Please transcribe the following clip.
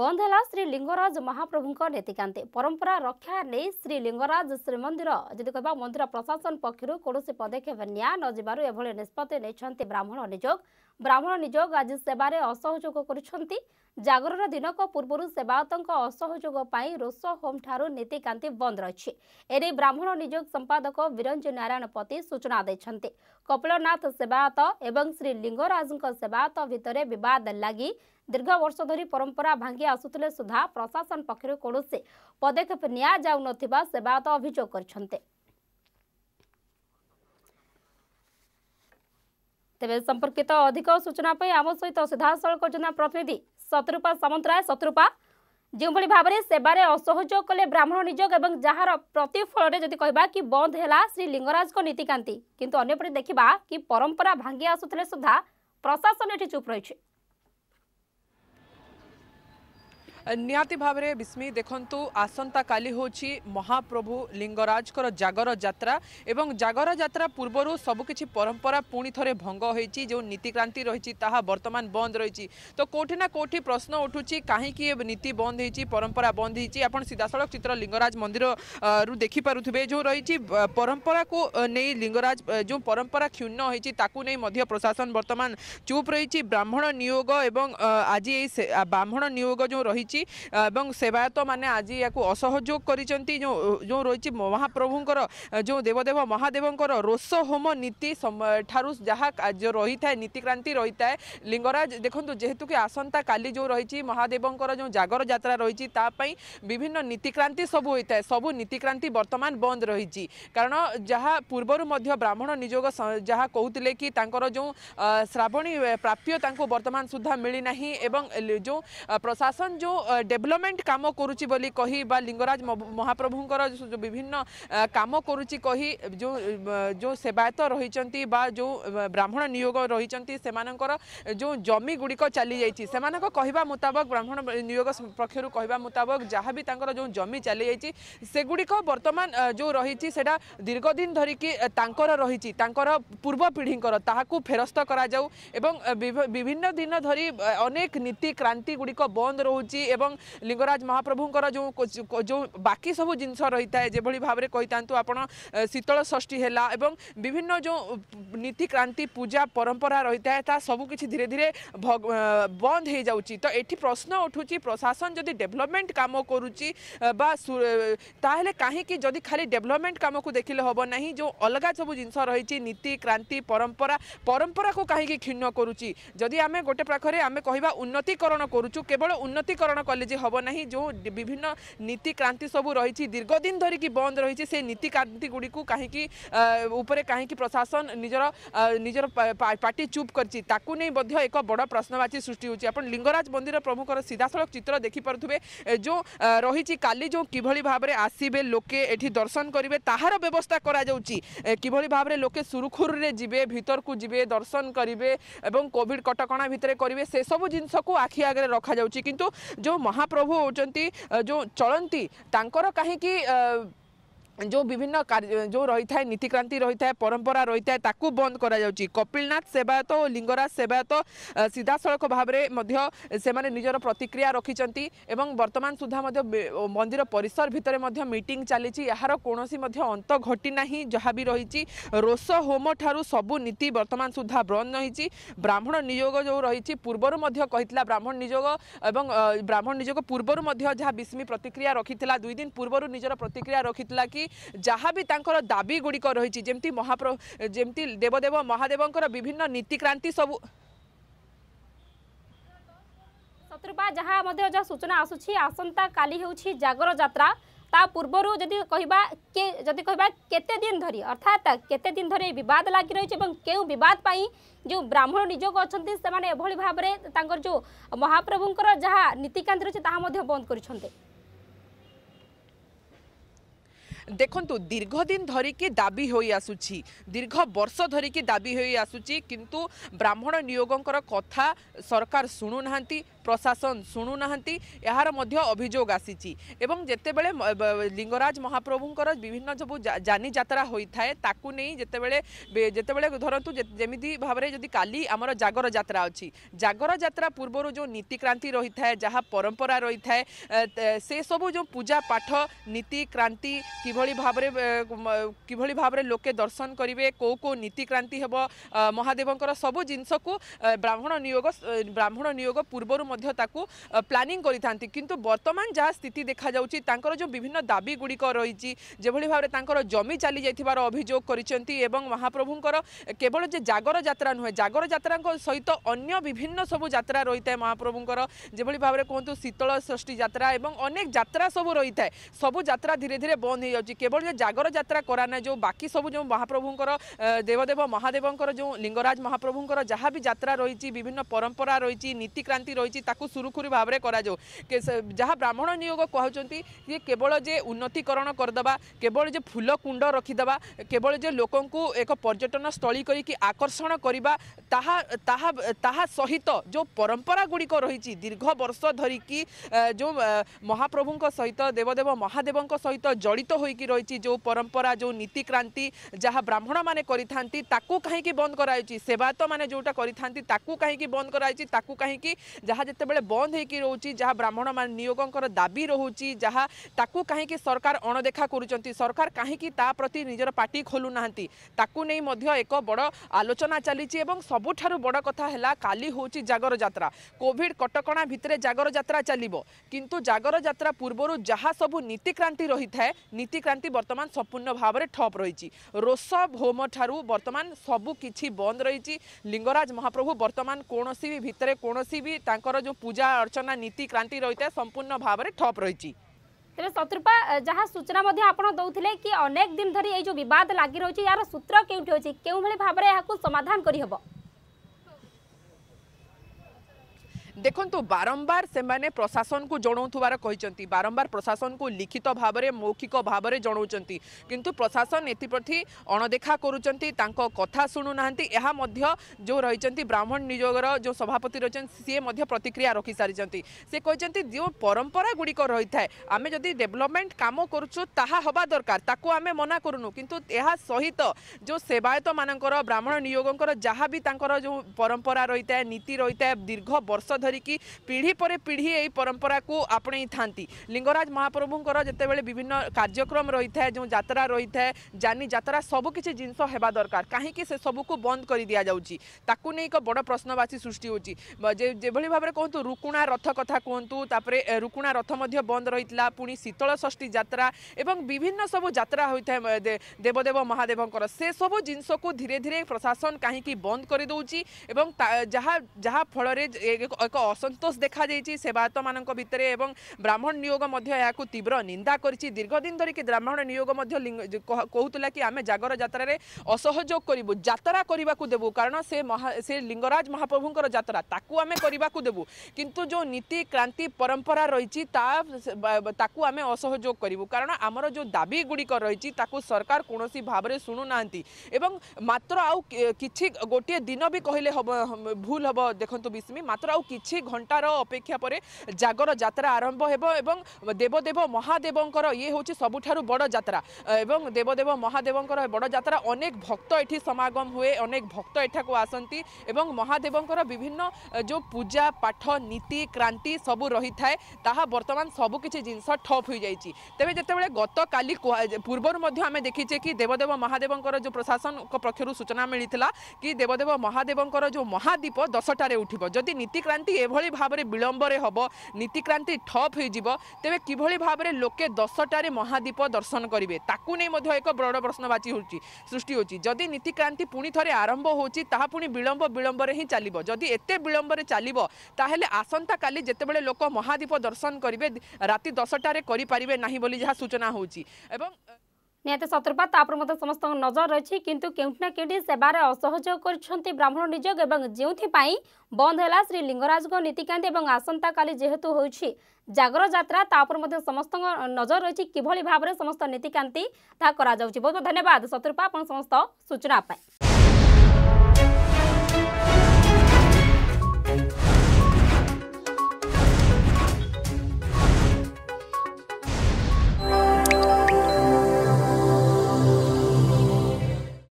ବନ୍ଦ ହେଲା ଶ୍ରୀଲିଙ୍ଗରାଜ ମହାପ୍ରଭୁଙ୍କ ନୀତିକାନ୍ତି ପରମ୍ପରା ରକ୍ଷା ନେଇ ଶ୍ରୀଲିଙ୍ଗରାଜ ଶ୍ରୀମନ୍ଦିର ଯଦି କହିବା ମନ୍ଦିର ପ୍ରଶାସନ ପକ୍ଷରୁ କୌଣସି ପଦକ୍ଷେପ ନିଆ ନଯିବାରୁ ଏଭଳି ନିଷ୍ପତ୍ତି ନେଇଛନ୍ତି ବ୍ରାହ୍ମଣ ନିଯୋଗ ବ୍ରାହ୍ମଣ ନିଯୋଗ ଆଜି ସେବାରେ ଅସହଯୋଗ କରୁଛନ୍ତି ଜାଗରର ଦିନକ ପୂର୍ବରୁ ସେବାୟତଙ୍କ ଅସହଯୋଗ ପାଇଁ ରୋଷ ହୋମ୍ଠାରୁ ନୀତିକାନ୍ତି ବନ୍ଦ ରହିଛି ଏନେଇ ବ୍ରାହ୍ମଣ ନିଯୋଗ ସମ୍ପାଦକ ବିରଞ୍ଜି ନାରାୟଣ ପତି ସୂଚନା ଦେଇଛନ୍ତି କପିଳନାଥ ସେବାୟତ ଏବଂ ଶ୍ରୀ ଲିଙ୍ଗରାଜଙ୍କ ସେବାୟତ ଭିତରେ ବିବାଦ ଲାଗି ଦୀର୍ଘ ବର୍ଷ ଧରି ପରମ୍ପରା ଭାଙ୍ଗି ଆସୁଥିଲେ ସୁଦ୍ଧା ପ୍ରଶାସନ ପକ୍ଷରୁ କୌଣସି ପଦକ୍ଷେପ ନିଆଯାଉନଥିବା ସେବାୟତ ଅଭିଯୋଗ କରିଛନ୍ତି ତେବେ ସମ୍ପର୍କିତ ଅଧିକ ସୂଚନା ପାଇଁ ଆମ ସହିତ ସିଧାସଳଖ ଯୋଜନା ପ୍ରତିନିଧି ଶତ୍ରୁପା ସାମନ୍ତରାୟ ଶତ୍ରୁପା ଯେଉଁଭଳି ଭାବରେ ସେବାରେ ଅସହଯୋଗ କଲେ ବ୍ରାହ୍ମଣ ନିଯୋଗ ଏବଂ ଯାହାର ପ୍ରତିଫଳରେ ଯଦି କହିବା କି ବନ୍ଦ ହେଲା ଶ୍ରୀ ଲିଙ୍ଗରାଜଙ୍କ ନୀତିକାନ୍ତି କିନ୍ତୁ ଅନ୍ୟପଟେ ଦେଖିବା କି ପରମ୍ପରା ଭାଙ୍ଗି ଆସୁଥିଲେ ସୁଦ୍ଧା ପ୍ରଶାସନ ଏଠି ଚୁପ୍ ରହିଛି ନିହାତି ଭାବରେ ବିସ୍ମି ଦେଖନ୍ତୁ ଆସନ୍ତାକାଲି ହେଉଛି ମହାପ୍ରଭୁ ଲିଙ୍ଗରାଜଙ୍କର ଜାଗର ଯାତ୍ରା ଏବଂ ଜାଗର ଯାତ୍ରା ପୂର୍ବରୁ ସବୁକିଛି ପରମ୍ପରା ପୁଣି ଥରେ ଭଙ୍ଗ ହୋଇଛି ଯେଉଁ ନୀତିକ୍ରାନ୍ତି ରହିଛି ତାହା ବର୍ତ୍ତମାନ ବନ୍ଦ ରହିଛି ତ କେଉଁଠି ନା କେଉଁଠି ପ୍ରଶ୍ନ ଉଠୁଛି କାହିଁକି ଏ ନୀତି ବନ୍ଦ ହୋଇଛି ପରମ୍ପରା ବନ୍ଦ ହୋଇଛି ଆପଣ ସିଧାସଳଖ ଚିତ୍ର ଲିଙ୍ଗରାଜ ମନ୍ଦିରରୁ ଦେଖିପାରୁଥିବେ ଯେଉଁ ରହିଛି ପରମ୍ପରାକୁ ନେଇ ଲିଙ୍ଗରାଜ ଯେଉଁ ପରମ୍ପରା କ୍ଷୁଣ୍ଣ ହୋଇଛି ତାକୁ ନେଇ ମଧ୍ୟ ପ୍ରଶାସନ ବର୍ତ୍ତମାନ ଚୁପ୍ ରହିଛି ବ୍ରାହ୍ମଣ ନିୟୋଗ ଏବଂ ଆଜି ଏହି ବ୍ରାହ୍ମଣ ନିୟୋଗ ଯେଉଁ ରହିଛି রয়েছে এবং সেবায়ত মানে আজ ইয়াকু অসহযোগ করেছেন যে রয়েছে মহাপ্রভুঙ্কর যে দেবদেব মহাদেবঙ্কর রোষ হোম নীতি ঠারু যা রই থাকে নীতিক্রান্তি রই থাকে লিঙ্গরাজ দেখুন যেহেতু কি আসন্তা কালি যে রয়েছে মহাদেবঙ্কর যে জাগর যাত্রা রয়েছে তাপাই বিভিন্ন নীতিক্রান্তি সবু হয়ে থাকে সবু নীতিক্রান্তি বর্তমান বন্ধ রয়েছে কারণ যা পূর্বর ব্রাহ্মণ নিযোগ যা কৌলে কি তাঁর যে শ্রাবণী প্রাপ্য তাঁর বর্তমান সুদ্ধা মিলি না এবং যে প্রশাসন যে ଡେଭଲପମେଣ୍ଟ କାମ କରୁଛି ବୋଲି କହି ବା ଲିଙ୍ଗରାଜ ମହାପ୍ରଭୁଙ୍କର ବିଭିନ୍ନ କାମ କରୁଛି କହି ଯେଉଁ ଯେଉଁ ସେବାୟତ ରହିଛନ୍ତି ବା ଯେଉଁ ବ୍ରାହ୍ମଣ ନିୟୋଗ ରହିଛନ୍ତି ସେମାନଙ୍କର ଯେଉଁ ଜମିଗୁଡ଼ିକ ଚାଲିଯାଇଛି ସେମାନଙ୍କ କହିବା ମୁତାବକ ବ୍ରାହ୍ମଣ ନିୟୋଗ ପକ୍ଷରୁ କହିବା ମୁତାବକ ଯାହା ବି ତାଙ୍କର ଯେଉଁ ଜମି ଚାଲିଯାଇଛି ସେଗୁଡ଼ିକ ବର୍ତ୍ତମାନ ଯେଉଁ ରହିଛି ସେଇଟା ଦୀର୍ଘଦିନ ଧରିକି ତାଙ୍କର ରହିଛି ତାଙ୍କର ପୂର୍ବ ପିଢ଼ିଙ୍କର ତାହାକୁ ଫେରସ୍ତ କରାଯାଉ ଏବଂ ବିଭିନ୍ନ ଦିନ ଧରି ଅନେକ ନୀତି କ୍ରାନ୍ତି ଗୁଡ଼ିକ ବନ୍ଦ ରହୁଛି এবং লিঙ্গরাজ মহাপ্রভুঙ্কর যে যে বাকি সব জিনিস রয়েছে যেভাবে ভাবে কইতাঁতু আপনার শীতল ষষ্ঠী হল এবং বিভিন্ন যে নীতিক্রান্তি পূজা পরম্পরা রয়েছে তা সবু কিছু ধীরে ধীরে বন্ধ হয়ে যাচ্ছি তো এটি প্রশ্ন উঠুছি প্রশাসন যদি ডেভেলপমেন্ট কাম করুচি বা তাহলে কাহিকি যদি খালি ডেভেলপমেন্ট কামকু দেখলে হব না যে অলগা সব জিনিস রয়েছে নীতি ক্রান্তি পরম্পরা পরম্পরাকে কাহিকি ক্ষীণ করুচি যদি আমি গোটে পাখে আমি কহা উন্নতিকরণ করুচু কেবল উন্নতিকরণ কলেজে হব না যে বিভিন্ন নীতিক্রান্তি সবু রয়েছে দীর্ঘদিন ধরিকি বন্ধ রয়েছে সেই নীতিক্রান্তিগুড়ি কী উপরে কী প্রশাসন নিজের নিজের পার্টি চুপ করছে তাকে নিয়ে মধ্য এক বড় প্রশ্নবাচী সৃষ্টি হচ্ছে আপনার লিঙ্গরাজ মন্দির প্রমুখর সিধাসলখ চিত্র দেখিপারে যে রয়েছে কালি যে কিভাবে ভাবে আসবে লোকে এটি দর্শন করবে তাহার ব্যবস্থা করা যাচ্ছে কিভাবে ভাবে লোকে সুরুখুরুরে যাবে ভিতরকু যাবে দর্শন করবে এবং কোভিড কটকা ভিতরে করবে সেসব জিনিসক আখি আগে রখা যাচ্ছে কিন্তু যে जो महाप्रभु हूँ जो चलती कहीं ଯେଉଁ ବିଭିନ୍ନ ଯେଉଁ ରହିଥାଏ ନୀତିକ୍ରାନ୍ତି ରହିଥାଏ ପରମ୍ପରା ରହିଥାଏ ତାକୁ ବନ୍ଦ କରାଯାଉଛି କପିଳନାଥ ସେବାୟତ ଓ ଲିଙ୍ଗରାଜ ସେବାୟତ ସିଧାସଳଖ ଭାବରେ ମଧ୍ୟ ସେମାନେ ନିଜର ପ୍ରତିକ୍ରିୟା ରଖିଛନ୍ତି ଏବଂ ବର୍ତ୍ତମାନ ସୁଦ୍ଧା ମଧ୍ୟ ମନ୍ଦିର ପରିସର ଭିତରେ ମଧ୍ୟ ମିଟିଂ ଚାଲିଛି ଏହାର କୌଣସି ମଧ୍ୟ ଅନ୍ତ ଘଟିନାହିଁ ଯାହା ବି ରହିଛି ରୋଷ ହୋମ ଠାରୁ ସବୁ ନୀତି ବର୍ତ୍ତମାନ ସୁଦ୍ଧା ବନ୍ଦ ରହିଛି ବ୍ରାହ୍ମଣ ନିଯୋଗ ଯେଉଁ ରହିଛି ପୂର୍ବରୁ ମଧ୍ୟ କହିଥିଲା ବ୍ରାହ୍ମଣ ନିଯୋଗ ଏବଂ ବ୍ରାହ୍ମଣ ନିଯୋଗ ପୂର୍ବରୁ ମଧ୍ୟ ଯାହା ବିସ୍ମୀ ପ୍ରତିକ୍ରିୟା ରଖିଥିଲା ଦୁଇ ଦିନ ପୂର୍ବରୁ ନିଜର ପ୍ରତିକ୍ରିୟା ରଖିଥିଲା କି କି ଯାହା ବି ତାଙ୍କର ଦାବି ଗୁଡ଼ିକ ରହିଛି ଯେମିତି ମହାପ୍ର ଯେମିତି ଦେବଦେବ ମହାଦେବଙ୍କର ବିଭିନ୍ନ ନୀତିକ୍ରାନ୍ତି ସବୁ ଶତ୍ରୁପା ଯାହା ମଧ୍ୟ ଯାହା ସୂଚନା ଆସୁଛି ଆସନ୍ତାକାଲି ହେଉଛି ଜାଗର ଯାତ୍ରା তা পূর্বর যদি কহবা কে যদি কহবা কেতে দিন ধরি অর্থাৎ কেতে দিন ধরে বিবাদ লাগি রয়েছে এবং কেউ বিবাদ পাই যে ব্রাহ্মণ নিযোগ অনেক সে এভাবে ভাবে তাঁর যে মহাপ্রভুঙ্কর যা নীতিকান্তি রয়েছে তাহা বন্ধ করছেন দেখন্তু দীর্ঘদিন ধরিকি দাবি হয়ে আসুছি দীর্ঘ বর্ষ ধরিকি দাবি হয়ে আসুছি কিন্তু ব্রাহ্মণ নিয়োগঙ্কর কথা সরকার শুণু না প্রশাসন শুণু না এর মধ্যে অভিযোগ আসিছি এবং যেতবে লিঙ্গরাজ মহাপ্রভুঙ্কর বিভিন্ন সবু জানি যাত্রা হয়ে থাকে তাকে নিয়ে যেতবে যেতবে ধরতু যেমি ভাবে যদি কালি আমার জাগর যাত্রা অছি জাগর যাত্রা পূর্বর যে নীতিক্রান্তি রয়েছে যা পরম্পরা রয়েছে সেসবু যে পূজা পাঠ নীতিক্রান্তি কিভাবে ভাবে কিভাবে ভাবে লোকে দর্শন করবে কেউ কেউ নীতিক্রান্তি হব মহাদেবঙ্কর সবু জিনিসক ব্রাহ্মণ নিয়োগ ব্রাহ্মণ নিয়োগ পূর্বর ମଧ୍ୟ ତାକୁ ପ୍ଲାନିଂ କରିଥାନ୍ତି କିନ୍ତୁ ବର୍ତ୍ତମାନ ଯାହା ସ୍ଥିତି ଦେଖାଯାଉଛି ତାଙ୍କର ଯେଉଁ ବିଭିନ୍ନ ଦାବିଗୁଡ଼ିକ ରହିଛି যেভাবে ভাবে তাঁর জমি চালি যাই অভিযোগ করেছেন এবং মহাপ্রভুঙ্কর কেবল যে জাগর যাত্রা নুহে জাগর যাত্রা সহিত অন্য বিভিন্ন সবু যাত্রা রয়েছে মহাপ্রভুঙ্কর যেভাবে ভাবে কুহতু শীতল ষষ্ঠী যাত্রা এবং অনেক যাত্রা সবু রয়েছে সবু যাত্রা ধীরে ধীরে বন্ধ হয়ে যাচ্ছে কেবল যে জাগর যাত্রা করা না যে বাকি সবু যে মহাপ্রভুঙ্কর দেবদেব মহাদেবঙ্কর যে লিঙ্গরাজ মহাপ্রভুঙ্কর যা বি যাত্রা রয়েছে বিভিন্ন পরম্পরা রয়েছে নীতিক্রান্তি রয়েছে ତାକୁ ସୁରୁଖୁରୁ ଭାବରେ କରାଯାଉ ଯାହା ବ୍ରାହ୍ମଣ ନିୟୋଗ କହୁଛନ୍ତି ଯେ କେବଳ ଯେ ଉନ୍ନତିକରଣ କରିଦେବା କେବଳ ଯେ ଫୁଲ କୁଣ୍ଡ ରଖିଦେବା କେବଳ ଯେ ଲୋକଙ୍କୁ ଏକ ପର୍ଯ୍ୟଟନ ସ୍ଥଳୀ କରିକି ଆକର୍ଷଣ କରିବା ତାହା ତାହା ତାହା ସହିତ ଯେଉଁ ପରମ୍ପରା ଗୁଡ଼ିକ ରହିଛି ଦୀର୍ଘ ବର୍ଷ ଧରିକି ଯେଉଁ ମହାପ୍ରଭୁଙ୍କ ସହିତ ଦେବଦେବ ମହାଦେବଙ୍କ ସହିତ ଜଡ଼ିତ ହୋଇକି ରହିଛି ଯେଉଁ ପରମ୍ପରା ଯେଉଁ ନୀତିକ୍ରାନ୍ତି ଯାହା ବ୍ରାହ୍ମଣମାନେ କରିଥାନ୍ତି ତାକୁ କାହିଁକି ବନ୍ଦ କରାଯାଇଛି ସେବାୟତମାନେ ଯେଉଁଟା କରିଥାନ୍ତି ତାକୁ କାହିଁକି ବନ୍ଦ କରାଯାଇଛି ତାକୁ କାହିଁକି ଯାହା যেতবে বন্ধ হয়ে রয়েছে যা ব্রাহ্মণ মানে নিয়োগঙ্কর দাবি রয়েছে যা তাকে কী সরকার অণদেখা করছেন সরকার কী তা প্রতি নিজের পাটি খোলু না তাকে নিয়ে এক বড় আলোচনা চালিছে এবং সবুঠার বড় কথা হল কালি হচ্ছে জাগর যাত্রা কোভিড কটকা ভিতরে জাগর যাত্রা চালিব কিন্তু জাগর যাত্রা পূর্বর যা সবু নীতিক্রান্তি রয়েছে নীতিক্রান্তি বর্তমান সম্পূর্ণ ভাবে ঠপ রয়েছে রোষ ভোম ঠারু বর্তমান সবু কিছু বন্ধ রয়েছে লিঙ্গরাজ মহাপ্রভু বর্তমান কোণী ভিতরে কোণী বি তাঁর जो पूजा अर्चना नीति क्रांति रही है संपूर्ण भाव में ठप रही ତେବେ ଶତ୍ରୁପା ଯାହା ସୂଚନା ମଧ୍ୟ ଆପଣ ଦେଉଥିଲେ କି ଅନେକ ଦିନ ଧରି ଏଇ ଯେଉଁ ବିବାଦ ଲାଗି ରହିଛି ଏହାର ସୂତ୍ର କେଉଁଠି ଅଛି କେଉଁଭଳି ଭାବରେ ଏହାକୁ ସମାଧାନ କରିହେବ দেখন্তু বারম্বার সেমানে প্রশাসনকু জনাউথবার কহিছন্তি বারম্বার প্রশাসনকু লিখিত ভাবরে মৌখিক ভাবরে জনাউচন্তি কিন্তু প্রশাসন এথিপ্রতি অণদেখা করুচন্তি তাঙ্ক কথা শুণু নাহান্তি ଏହା ମଧ୍ୟ ଯେଉଁ ରହିଛନ୍ତି ବ୍ରାହ୍ମଣ ନିଯୋଗର ଯେଉଁ ସଭାପତି ରହିଛନ୍ତି ସିଏ ମଧ୍ୟ ପ୍ରତିକ୍ରିୟା ରଖିସାରିଛନ୍ତି ସେ କହିଛନ୍ତି ଯେଉଁ ପରମ୍ପରା ଗୁଡ଼ିକ ରହିଥାଏ ଆମେ ଯଦି ଡେଭଲପମେଣ୍ଟ କାମ କରୁଛୁ ତାହା ହେବା ଦରକାର ତାକୁ ଆମେ ମନା କରୁନୁ କିନ୍ତୁ ଏହା ସହିତ ଯେଉଁ ସେବାୟତମାନଙ୍କର ବ୍ରାହ୍ମଣ ନିଯୋଗଙ୍କର ଯାହା ବି ତାଙ୍କର ଯେଉଁ ପରମ୍ପରା ରହିଥାଏ ନୀତି ରହିଥାଏ ଦୀର୍ଘ ବର୍ଷ ধরিকি ପିଢ଼ି ପରେ ପିଢ଼ି ଏଇ ପରମ୍ପରାକୁ ଆପଣେଇଥାନ୍ତି ଲିଙ୍ଗରାଜ ମହାପ୍ରଭୁଙ୍କର ଯେତେବେଳେ ବିଭିନ୍ନ କାର୍ଯ୍ୟକ୍ରମ ରହିଥାଏ ଯେଉଁ ଯାତ୍ରା ରହିଥାଏ ଜାନି ଯାତ୍ରା ସବୁକିଛି ଜିନିଷ ହେବା ଦରକାର କାହିଁକି ସେ ସବୁକୁ ବନ୍ଦ କରି ଦିଆଯାଉଛି ତାକୁ ନେଇ ଏକ ବଡ଼ ପ୍ରଶ୍ନବାସୀ ସୃଷ୍ଟି ହେଉଛି ଯେଭଳି ଭାବରେ କୁହନ୍ତୁ ରୁକୁଣା ରଥ କଥା କୁହନ୍ତୁ ତାପରେ ରୁକୁଣା ରଥ ମଧ୍ୟ ବନ୍ଦ ରହିଥିଲା ପୁଣି ଶୀତଳ ଷଷ୍ଠୀ ଯାତ୍ରା ଏବଂ ବିଭିନ୍ନ ସବୁ ଯାତ୍ରା ହୋଇଥାଏ ଦେବଦେବ ମହାଦେବଙ୍କର ସେସବୁ ଜିନିଷକୁ ଧୀରେ ଧୀରେ ପ୍ରଶାସନ କାହିଁକି ବନ୍ଦ କରିଦେଉଛି ଏବଂ ଯାହା ଯାହା ଫଳରେ ଏକ ଏକ ଅସନ୍ତୋଷ ଦେଖାଦେଇଛି ସେବାୟତମାନଙ୍କ ଭିତରେ ଏବଂ ବ୍ରାହ୍ମଣ ନିୟୋଗ ମଧ୍ୟ ଏହାକୁ ତୀବ୍ର ନିନ୍ଦା କରିଛି ଦୀର୍ଘଦିନ ଧରିକି ବ୍ରାହ୍ମଣ ନିୟୋଗ ମଧ୍ୟ କହୁଥିଲା କି ଆମେ ଜାଗର ଯାତ୍ରାରେ ଅସହଯୋଗ କରିବୁ ଯାତ୍ରା କରିବାକୁ ଦେବୁ କାରଣ ସେ ମହା ସେ ଲିଙ୍ଗରାଜ ମହାପ୍ରଭୁଙ୍କର ଯାତ୍ରା ତାକୁ ଆମେ କରିବାକୁ ଦେବୁ କିନ୍ତୁ ଯେଉଁ ନୀତି କ୍ରାନ୍ତି ପରମ୍ପରା ରହିଛି ତା ତାକୁ ଆମେ ଅସହଯୋଗ କରିବୁ କାରଣ ଆମର ଯେଉଁ ଦାବି ଗୁଡ଼ିକ ରହିଛି ତାକୁ ସରକାର କୌଣସି ଭାବରେ ଶୁଣୁନାହାନ୍ତି ଏବଂ ମାତ୍ର ଆଉ କିଛି ଗୋଟିଏ ଦିନ ବି କହିଲେ ହେବ ଭୁଲ ହେବ ଦେଖନ୍ତୁ ବିସ୍ମି ମାତ୍ର ଆଉ কিছু ঘণ্টার অপেক্ষা পরে জাগর যাত্রা আরম্ভ হব এবং দেবদেব মহাদেবঙ্কর ইয়ে হচ্ছে সবুঠার বড় যাত্রা এবং দেবদেব মহাদেবঙ্কর বড় যাত্রা অনেক ভক্ত এটি সমাগম হুয়ে অনেক ভক্ত এঠাকু আসতে এবং মহাদেবঙ্কর বিভিন্ন যে পূজা পাঠ নীতি ক্রান্তি সবু রই থাকে তাহা বর্তমান সবু কিছু জিনিস ঠপ হয়ে যাই তেমনি যেতবে গতকালি পূর্ব আমি দেখিছে কি দেবদেব মহাদেবঙ্কর যে প্রশাসন পক্ষ সূচনা মিলিলা কি দেবদেব মহাদেবঙ্কর যে মহাদ্বীপ দশটার উঠব যদি নীতিক্রান্তি ଯଦି ଏଭଳି ଭାବରେ ବିଳମ୍ବରେ ହେବ ନୀତିକ୍ରାନ୍ତି ଠପ୍ ହୋଇଯିବ ତେବେ କିଭଳି ଭାବରେ ଲୋକେ ଦଶଟାରେ ମହାଦୀପ ଦର୍ଶନ କରିବେ ତାକୁ ନେଇ ମଧ୍ୟ ଏକ ବଡ଼ ପ୍ରଶ୍ନବାଚୀ ହେଉଛି ସୃଷ୍ଟି ହେଉଛି ଯଦି ନୀତିକ୍ରାନ୍ତି ପୁଣି ଥରେ ଆରମ୍ଭ ହେଉଛି ତାହା ପୁଣି ବିଳମ୍ବ ବିଳମ୍ବରେ ହିଁ ଚାଲିବ ଯଦି ଏତେ ବିଳମ୍ବରେ ଚାଲିବ ତାହେଲେ ଆସନ୍ତାକାଲି ଯେତେବେଳେ ଲୋକ ମହାଦୀପ ଦର୍ଶନ କରିବେ ରାତି ଦଶଟାରେ କରିପାରିବେ ନାହିଁ ବୋଲି ଯାହା ସୂଚନା ହେଉଛି ଏବଂ ନିହାତି ଶତ୍ରୁପାତ ତା ଉପରେ ମଧ୍ୟ ସମସ୍ତଙ୍କ ନଜର ରହିଛି କିନ୍ତୁ କେଉଁଠି ନା କେଉଁଠି ସେବାରେ ଅସହଯୋଗ କରିଛନ୍ତି ବ୍ରାହ୍ମଣ ନିଯୋଗ ଏବଂ ଯେଉଁଥିପାଇଁ ବନ୍ଦ ହେଲା ଶ୍ରୀ ଲିଙ୍ଗରାଜଙ୍କ ନୀତିକାନ୍ତି ଏବଂ ଆସନ୍ତାକାଲି ଯେହେତୁ ହେଉଛି ଜାଗର ଯାତ୍ରା ତା ଉପରେ ମଧ୍ୟ ସମସ୍ତଙ୍କ ନଜର ରହିଛି କିଭଳି ଭାବରେ ସମସ୍ତ ନୀତିକାନ୍ତି ତାହା କରାଯାଉଛି ବହୁତ ବହୁତ ଧନ୍ୟବାଦ ଶତ୍ରୁପା ଆପଣ ସମସ୍ତ ସୂଚନା ପାଇଁ